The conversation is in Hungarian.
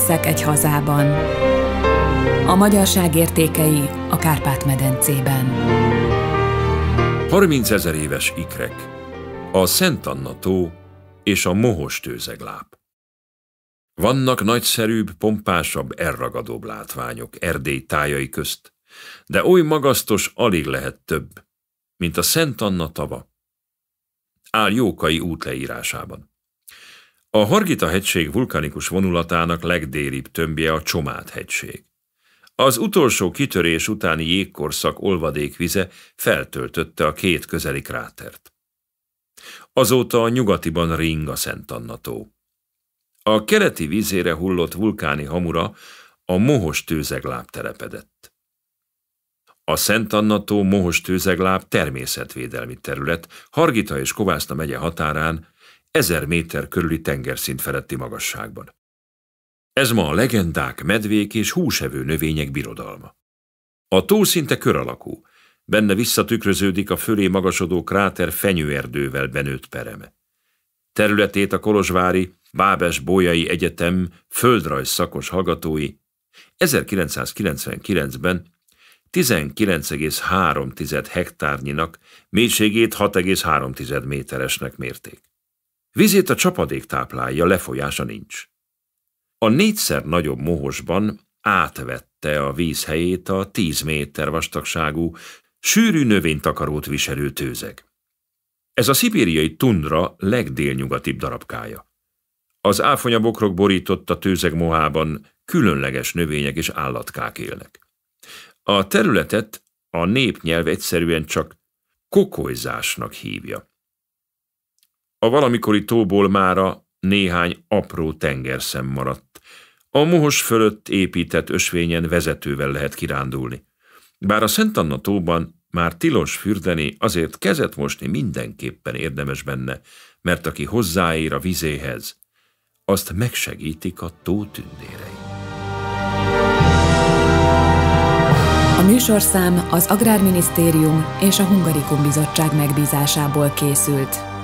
Hiszek egy hazában. A magyarság értékei a Kárpát-medencében. 30 ezer éves ikrek, a Szent Anna tó és a mohos tőzegláp. Vannak nagyszerűbb, pompásabb, elragadóbb látványok Erdély tájai közt, de oly magasztos alig lehet több, mint a Szent Anna tava. Áll Jókai út leírásában. A Hargita hegység vulkanikus vonulatának legdélibb tömbje a Csomát hegység. Az utolsó kitörés utáni jégkorszak olvadékvize feltöltötte a két közeli krátert. Azóta a nyugatiban ring a Szent Annató. A keleti vízére hullott vulkáni hamura a mohos tőzegláb telepedett. A Szent Annató mohos tőzegláb természetvédelmi terület Hargita és Kovászna megye határán ezer méter körüli tengerszint feletti magasságban. Ez ma a legendák, medvék és húsevő növények birodalma. A tó szinte kör alakú, benne visszatükröződik a fölé magasodó kráter fenyőerdővel benőtt pereme. Területét a Kolozsvári, Bábes Bójai Egyetem földrajz szakos hallgatói 1999-ben 19,3 hektárnyinak, mélységét 6,3 méteresnek mérték. Vizét a csapadék táplálja, lefolyása nincs. A négyszer nagyobb mohosban átvette a víz helyét a tíz méter vastagságú, sűrű növénytakarót viselő tőzeg. Ez a szibériai tundra legdélnyugatibb darabkája. Az áfonyabokrok borította tőzeg mohában különleges növények és állatkák élnek. A területet a népnyelv egyszerűen csak kokolyzásnak hívja a valamikori tóból mára néhány apró tengerszem maradt. A mohos fölött épített ösvényen vezetővel lehet kirándulni. Bár a Szent Anna tóban már tilos fürdeni, azért kezet mosni mindenképpen érdemes benne, mert aki hozzáér a vizéhez, azt megsegítik a tó tündérei. A műsorszám az Agrárminisztérium és a Hungarikum Bizottság megbízásából készült.